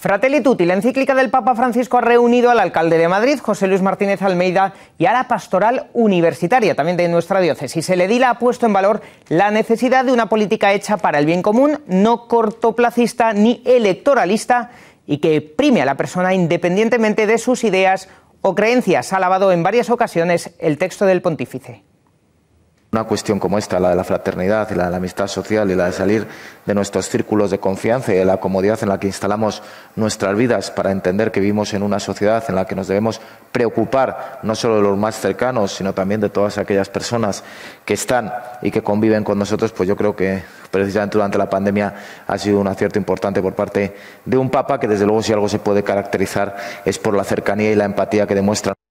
Fratelli Tutti, la encíclica del Papa Francisco ha reunido al alcalde de Madrid, José Luis Martínez Almeida, y a la pastoral universitaria también de nuestra diócesis. El edil ha puesto en valor la necesidad de una política hecha para el bien común, no cortoplacista ni electoralista, y que prime a la persona independientemente de sus ideas o creencias. Ha alabado en varias ocasiones el texto del pontífice una cuestión como esta, la de la fraternidad y la de la amistad social y la de salir de nuestros círculos de confianza y de la comodidad en la que instalamos nuestras vidas para entender que vivimos en una sociedad en la que nos debemos preocupar no solo de los más cercanos, sino también de todas aquellas personas que están y que conviven con nosotros, pues yo creo que precisamente durante la pandemia ha sido un acierto importante por parte de un Papa que desde luego si algo se puede caracterizar es por la cercanía y la empatía que demuestra.